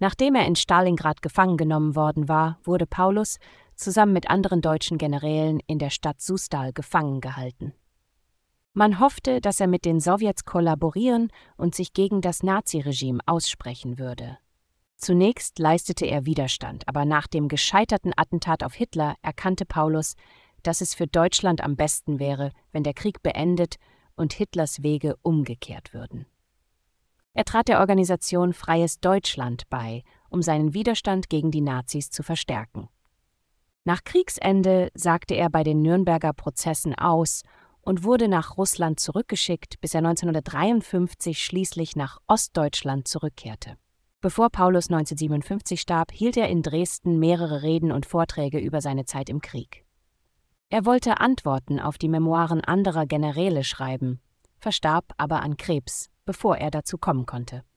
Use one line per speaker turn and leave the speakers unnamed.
Nachdem er in Stalingrad gefangen genommen worden war, wurde Paulus zusammen mit anderen deutschen Generälen in der Stadt Sustal gefangen gehalten. Man hoffte, dass er mit den Sowjets kollaborieren und sich gegen das Naziregime aussprechen würde. Zunächst leistete er Widerstand, aber nach dem gescheiterten Attentat auf Hitler erkannte Paulus, dass es für Deutschland am besten wäre, wenn der Krieg beendet und Hitlers Wege umgekehrt würden. Er trat der Organisation Freies Deutschland bei, um seinen Widerstand gegen die Nazis zu verstärken. Nach Kriegsende sagte er bei den Nürnberger Prozessen aus und wurde nach Russland zurückgeschickt, bis er 1953 schließlich nach Ostdeutschland zurückkehrte. Bevor Paulus 1957 starb, hielt er in Dresden mehrere Reden und Vorträge über seine Zeit im Krieg. Er wollte Antworten auf die Memoiren anderer Generäle schreiben, verstarb aber an Krebs bevor er dazu kommen konnte.